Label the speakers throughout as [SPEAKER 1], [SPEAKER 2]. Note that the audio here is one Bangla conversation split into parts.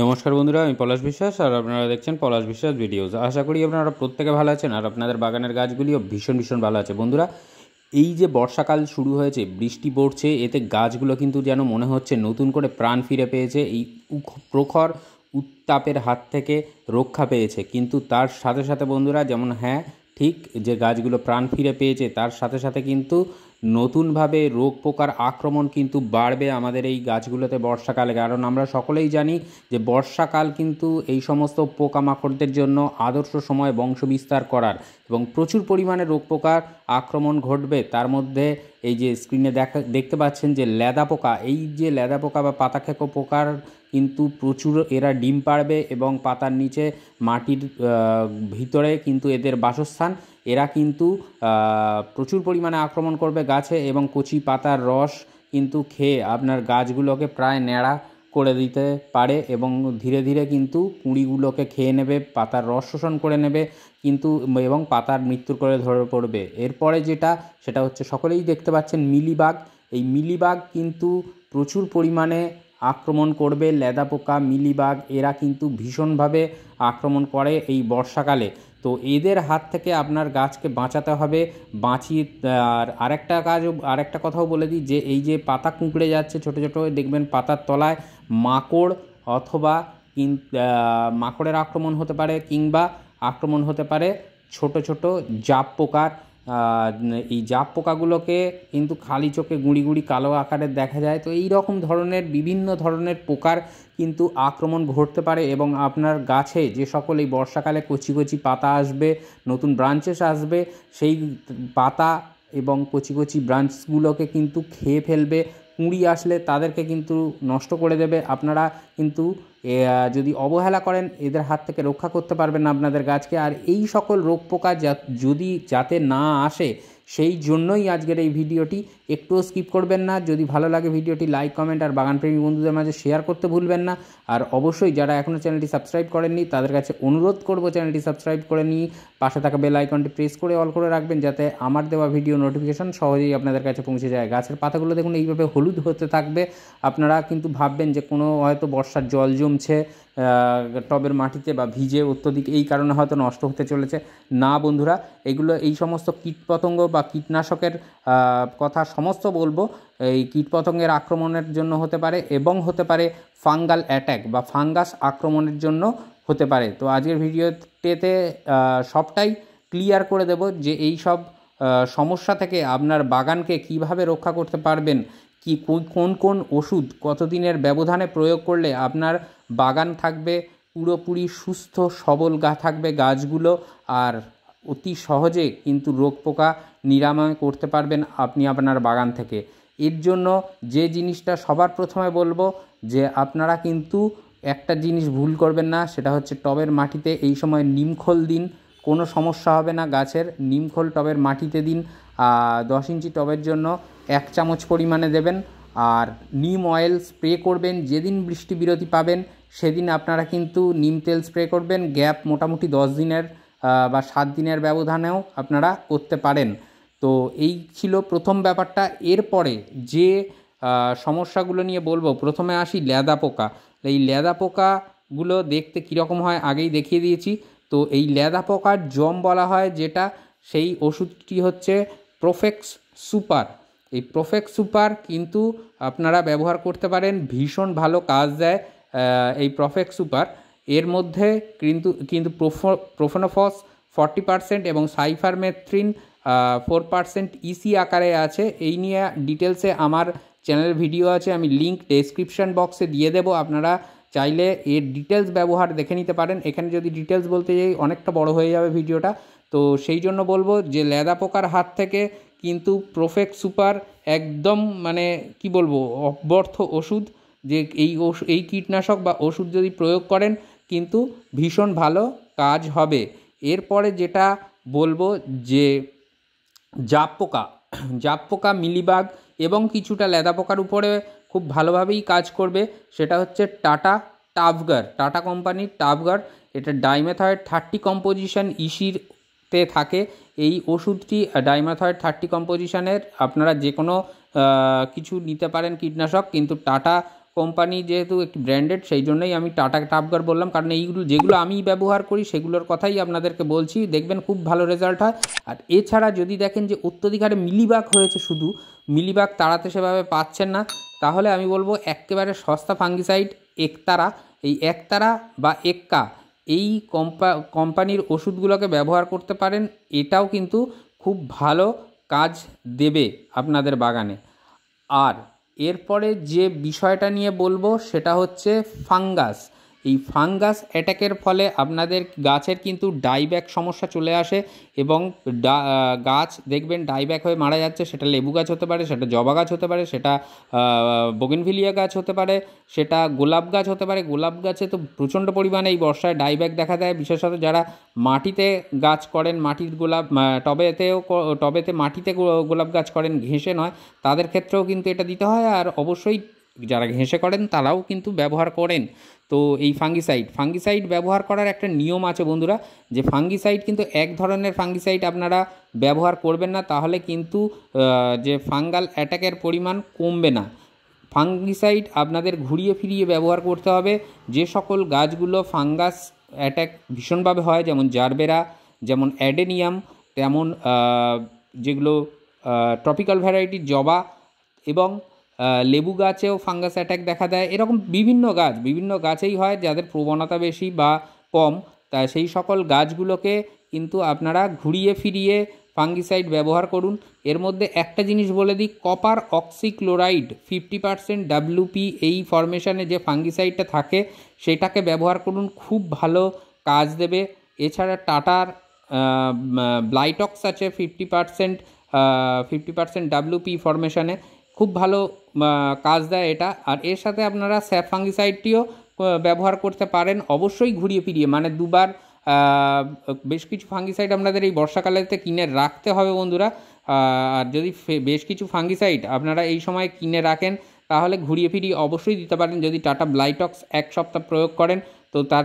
[SPEAKER 1] নমস্কার বন্ধুরা আমি পলাশ বিশ্বাস আর আপনারা দেখছেন পলাশ বিশ্বাস ভিডিওস আশা করি আপনারা প্রত্যেকে ভালো আছেন আর আপনাদের বাগানের গাছগুলিও ভীষণ ভীষণ ভালো আছে বন্ধুরা এই যে বর্ষাকাল শুরু হয়েছে বৃষ্টি পড়ছে এতে গাছগুলো কিন্তু যেন মনে হচ্ছে নতুন করে প্রাণ ফিরে পেয়েছে এই প্রখর উত্তাপের হাত থেকে রক্ষা পেয়েছে কিন্তু তার সাথে সাথে বন্ধুরা যেমন হ্যাঁ ঠিক যে গাছগুলো প্রাণ ফিরে পেয়েছে তার সাথে সাথে কিন্তু নতুনভাবে রোগ পোকার আক্রমণ কিন্তু বাড়বে আমাদের এই গাছগুলোতে বর্ষাকালে কারণ আমরা সকলেই জানি যে বর্ষাকাল কিন্তু এই সমস্ত পোকামাকড়দের জন্য আদর্শ সময় বংশ বিস্তার করার এবং প্রচুর পরিমাণে রোগ পোকার আক্রমণ ঘটবে তার মধ্যে এই যে স্ক্রিনে দেখা দেখতে পাচ্ছেন যে লেদা পোকা এই যে লেদা পোকা বা পাতা খেকো পোকার কিন্তু প্রচুর এরা ডিম পাড়বে এবং পাতার নিচে মাটির ভিতরে কিন্তু এদের বাসস্থান এরা কিন্তু প্রচুর পরিমাণে আক্রমণ করবে গাছে এবং কচি পাতার রস কিন্তু খেয়ে আপনার গাছগুলোকে প্রায় ন্যাড়া করে দিতে পারে এবং ধীরে ধীরে কিন্তু কুঁড়িগুলোকে খেয়ে নেবে পাতার রস শোষণ করে নেবে কিন্তু এবং পাতার মৃত্যুর করে ধরে পড়বে এরপরে যেটা সেটা হচ্ছে সকলেই দেখতে পাচ্ছেন মিলিবাগ এই মিলিবাগ কিন্তু প্রচুর পরিমাণে আক্রমণ করবে লেদা পোকা মিলিবাগ এরা কিন্তু ভীষণভাবে আক্রমণ করে এই বর্ষাকালে তো এদের হাত থেকে আপনার গাছকে বাঁচাতে হবে বাঁচিয়ে আর আরেকটা কাজ আরেকটা কথাও বলে দিই যে এই যে পাতা কুঁকড়ে যাচ্ছে ছোটো ছোটো দেখবেন পাতার তলায় মাকড় অথবা মাকড়ের আক্রমণ হতে পারে কিংবা আক্রমণ হতে পারে ছোট ছোট জাপ পোকার এই জাপ পোকাগুলোকে কিন্তু খালি চোখে গুঁড়ি গুঁড়ি কালো আকারে দেখা যায় তো এই রকম ধরনের বিভিন্ন ধরনের পোকার কিন্তু আক্রমণ ঘটতে পারে এবং আপনার গাছে যে সকল এই বর্ষাকালে কচি কচি পাতা আসবে নতুন ব্রাঞ্চেস আসবে সেই পাতা এবং কচি কচি ব্রাঞ্চগুলোকে কিন্তু খেয়ে ফেলবে কুঁড়ি আসলে তাদেরকে কিন্তু নষ্ট করে দেবে আপনারা কিন্তু যদি অবহেলা করেন এদের হাত থেকে রক্ষা করতে পারবেন না আপনাদের গাছকে আর এই সকল রোগ পোকা যদি যাতে না আসে সেই জন্যই আজকের এই ভিডিওটি একটুও স্কিপ করবেন না যদি ভালো লাগে ভিডিওটি লাইক কমেন্ট আর বাগানপ্রেমী বন্ধুদের মাঝে শেয়ার করতে ভুলবেন না আর অবশ্যই যারা এখনও চ্যানেলটি সাবস্ক্রাইব করেননি তাদের কাছে অনুরোধ করব চ্যানেলটি সাবস্ক্রাইব করে নিই পাশে থাকা বেল আইকনটি প্রেস করে অল করে রাখবেন যাতে আমার দেওয়া ভিডিও নোটিফিকেশন সহজেই আপনাদের কাছে পৌঁছে যায় গাছের পাতাগুলো দেখুন এইভাবে হলুদ হতে থাকবে আপনারা কিন্তু ভাববেন যে কোনো হয়তো বর্ষার জল জমছে টবের মাটিতে বা ভিজে অত্যধিক এই কারণে হয়তো নষ্ট হতে চলেছে না বন্ধুরা এগুলো এই সমস্ত কীটপতঙ্গ বা কীটনাশকের কথা সমস্ত বলবো এই কীটপতঙ্গের আক্রমণের জন্য হতে পারে এবং হতে পারে ফাঙ্গাল অ্যাট্যাক বা ফাঙ্গাস আক্রমণের জন্য হতে পারে তো আজকের ভিডিওতে সবটাই ক্লিয়ার করে দেব যে এই সব সমস্যা থেকে আপনার বাগানকে কিভাবে রক্ষা করতে পারবেন কি কোন কোন ওষুধ কতদিনের ব্যবধানে প্রয়োগ করলে আপনার বাগান থাকবে পুরোপুরি সুস্থ সবল গা থাকবে গাছগুলো আর অতি সহজে কিন্তু রোগ পোকা নিরাময় করতে পারবেন আপনি আপনার বাগান থেকে এর জন্য যে জিনিসটা সবার প্রথমে বলবো যে আপনারা কিন্তু একটা জিনিস ভুল করবেন না সেটা হচ্ছে টবের মাটিতে এই সময় নিমখোল দিন কোনো সমস্যা হবে না গাছের নিমখোল টবের মাটিতে দিন দশ ইঞ্চি টবের জন্য এক চামচ পরিমাণে দেবেন আর নিম অয়েল স্প্রে করবেন যেদিন বৃষ্টি বিরতি পাবেন সেদিন আপনারা কিন্তু নিম তেল স্প্রে করবেন গ্যাপ মোটামুটি দশ দিনের বা সাত দিনের ব্যবধানেও আপনারা করতে পারেন তো এই ছিল প্রথম ব্যাপারটা এরপরে যে সমস্যাগুলো নিয়ে বলবো প্রথমে আসি ল্যাদা পোকা এই ল্যাদা পোকাগুলো দেখতে কীরকম হয় আগেই দেখিয়ে দিয়েছি তো এই ল্যাদা পোকার জম বলা হয় যেটা সেই ওষুধটি হচ্ছে প্রোফেক্স সুপার এই প্রোফেক্ট সুপার কিন্তু আপনারা ব্যবহার করতে পারেন ভীষণ ভালো কাজ দেয় এই প্রফেক্ট সুপার এর মধ্যে কিন্তু কিন্তু প্রোফোনোফস ফর্টি পারসেন্ট এবং সাইফারমেথ্রিন ফোর পারসেন্ট ইসি আকারে আছে এই নিয়ে ডিটেলসে আমার চ্যানেল ভিডিও আছে আমি লিঙ্ক ডেসক্রিপশান বক্সে দিয়ে দেব আপনারা চাইলে এর ডিটেলস ব্যবহার দেখে নিতে পারেন এখানে যদি ডিটেলস বলতে যাই অনেকটা বড় হয়ে যাবে ভিডিওটা তো সেই জন্য বলবো যে লেদা পোকার হাত থেকে কিন্তু প্রোফেক্ট সুপার একদম মানে কি বলবো অব্যর্থ ওষুধ যে এই এই কীটনাশক বা ওষুধ যদি প্রয়োগ করেন কিন্তু ভীষণ ভালো কাজ হবে এরপরে যেটা বলবো যে জাপ পোকা জাপ পোকা মিলিবাগ এবং কিছুটা লেদা পোকার উপরে খুব ভালোভাবেই কাজ করবে সেটা হচ্ছে টাটা টাভগার টাটা কোম্পানির টাভগার এটা ডাইমেথয়েড থার্টি কম্পোজিশন ইসিরতে তে থাকে এই ওষুধটি ডাইমাথয়েড থার্টি কম্পোজিশনের আপনারা যে কোনো কিছু নিতে পারেন কীটনাশক কিন্তু টাটা কোম্পানি যেহেতু একটি ব্র্যান্ডেড সেই জন্যই আমি টাটা টাপগার বললাম কারণ এইগুলো যেগুলো আমি ব্যবহার করি সেগুলোর কথাই আপনাদেরকে বলছি দেখবেন খুব ভালো রেজাল্ট হয় আর এছাড়া যদি দেখেন যে অত্যধিক হারে মিলিবাগ হয়েছে শুধু মিলিবাগ তাড়াতে সেভাবে পাচ্ছেন না তাহলে আমি বলবো একেবারে সস্তা ফাঙ্গিসাইড একতারা এই একতারা বা এক্কা এই কম্পা কোম্পানির ওষুধগুলোকে ব্যবহার করতে পারেন এটাও কিন্তু খুব ভালো কাজ দেবে আপনাদের বাগানে আর এরপরে যে বিষয়টা নিয়ে বলবো সেটা হচ্ছে ফাঙ্গাস এই ফাঙ্গাস অ্যাট্যাকের ফলে আপনাদের গাছের কিন্তু ডাইব্যাক সমস্যা চলে আসে এবং গাছ দেখবেন ডাইব্যাক হয়ে মারা যাচ্ছে সেটা লেবু গাছ হতে পারে সেটা জবা গাছ হতে পারে সেটা বগিনভিলিয়া গাছ হতে পারে সেটা গোলাপ গাছ হতে পারে গোলাপ গাছে তো প্রচণ্ড পরিমাণে এই বর্ষায় ডাইব্যাক দেখা দেয় বিশেষত যারা মাটিতে গাছ করেন মাটির গোলাপ টবেতেও টবেতে মাটিতে গোলাপ গাছ করেন ঘেঁষে নয় তাদের ক্ষেত্রেও কিন্তু এটা দিতে হয় আর অবশ্যই যারা ঘেঁষে করেন তারাও কিন্তু ব্যবহার করেন তো এই ফাঙ্গিসাইড ফাঙ্গিসাইড ব্যবহার করার একটা নিয়ম আছে বন্ধুরা যে ফাঙ্গিসাইড কিন্তু এক ধরনের ফাঙ্গিসাইড আপনারা ব্যবহার করবেন না তাহলে কিন্তু যে ফাঙ্গাল অ্যাটাকের পরিমাণ কমবে না ফাঙ্গিসাইড আপনাদের ঘুরিয়ে ফিরিয়ে ব্যবহার করতে হবে যে সকল গাছগুলো ফাঙ্গাস অ্যাট্যাক ভীষণভাবে হয় যেমন জারবেরা যেমন অ্যাডেনিয়াম তেমন যেগুলো ট্রপিক্যাল ভ্যারাইটির জবা এবং লেবু গাছেও ফাঙ্গাস অ্যাট্যাক দেখা দেয় এরকম বিভিন্ন গাছ বিভিন্ন গাছেই হয় যাদের প্রবণতা বেশি বা কম তা সেই সকল গাছগুলোকে কিন্তু আপনারা ঘুরিয়ে ফিরিয়ে ফাঙ্গিসাইড ব্যবহার করুন এর মধ্যে একটা জিনিস বলে দিই copper oxychloride fifty percent W P ফরমেশানে যে ফাঙ্গিসাইডটা থাকে সেটাকে ব্যবহার করুন খুব ভালো কাজ দেবে এছাড়া টাটার ব্লাইটক্স আছে fifty percent fifty percent W ফরমেশানে খুব ভালো কাজ দেয় এটা আর এর সাথে আপনারা স্যাপ ফাঙ্গিসাইডটিও ব্যবহার করতে পারেন অবশ্যই ঘুরিয়ে ফিরিয়ে মানে দুবার বেশ কিছু ফাঙ্গিসাইড আপনাদের এই বর্ষাকালেতে কিনে রাখতে হবে বন্ধুরা আর যদি বেশ কিছু ফাঙ্গিসাইড আপনারা এই সময় কিনে রাখেন তাহলে ঘুরিয়ে ফিরিয়ে অবশ্যই দিতে পারেন যদি টাটা ব্লাইটক্স এক সপ্তাহ প্রয়োগ করেন তো তার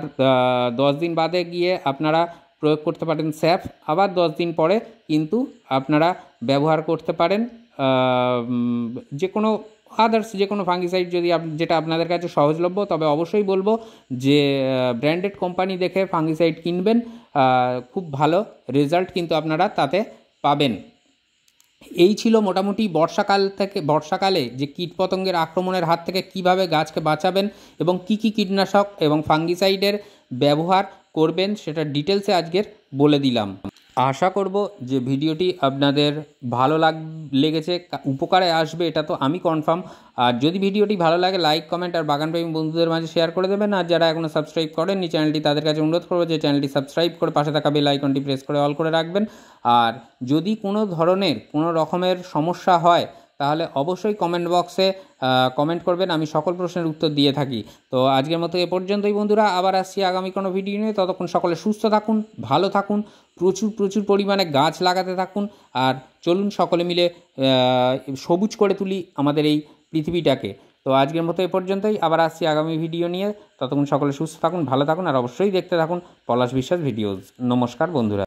[SPEAKER 1] দশ দিন বাদে গিয়ে আপনারা প্রয়োগ করতে পারেন স্যাপ আবার দশ দিন পরে কিন্তু আপনারা ব্যবহার করতে পারেন যে কোনো আদার্স যে কোনো ফাঙ্গিসাইড যদি যেটা আপনাদের কাছে সহজলভ্য তবে অবশ্যই বলবো যে ব্র্যান্ডেড কোম্পানি দেখে ফাঙ্গিসাইড কিনবেন খুব ভালো রেজাল্ট কিন্তু আপনারা তাতে পাবেন এই ছিল মোটামুটি বর্ষাকাল থেকে বর্ষাকালে যে কীটপতঙ্গের আক্রমণের হাত থেকে কিভাবে গাছকে বাঁচাবেন এবং কি কি কীটনাশক এবং ফাঙ্গিসাইডের ব্যবহার করবেন সেটা ডিটেলসে আজকের বলে দিলাম আশা করব যে ভিডিওটি আপনাদের ভালো লাগ লেগেছে উপকারে আসবে এটা তো আমি কনফার্ম আর যদি ভিডিওটি ভালো লাগে লাইক কমেন্ট আর বাগানপ্রেমী বন্ধুদের মাঝে শেয়ার করে দেবেন আর যারা এখনও সাবস্ক্রাইব করেননি চ্যানেলটি তাদের কাছে অনুরোধ করবো যে চ্যানেলটি সাবস্ক্রাইব করে পাশে থাকা বেল আইকনটি প্রেস করে অল করে রাখবেন আর যদি কোনো ধরনের কোনো রকমের সমস্যা হয় তাহলে অবশ্যই কমেন্ট বক্সে কমেন্ট করবেন আমি সকল প্রশ্নের উত্তর দিয়ে থাকি তো আজকের মতো এ পর্যন্তই বন্ধুরা আবার আসছি আগামী কোনো ভিডিও নিয়ে ততক্ষণ সকলে সুস্থ থাকুন ভালো থাকুন প্রচুর প্রচুর পরিমাণে গাছ লাগাতে থাকুন আর চলুন সকলে মিলে সবুজ করে তুলি আমাদের এই পৃথিবীটাকে তো আজকের মতো এ পর্যন্তই আবার আসছি আগামী ভিডিও নিয়ে ততক্ষণ সকলে সুস্থ থাকুন ভালো থাকুন আর অবশ্যই দেখতে থাকুন পলাশ বিশ্বাস ভিডিওস নমস্কার বন্ধুরা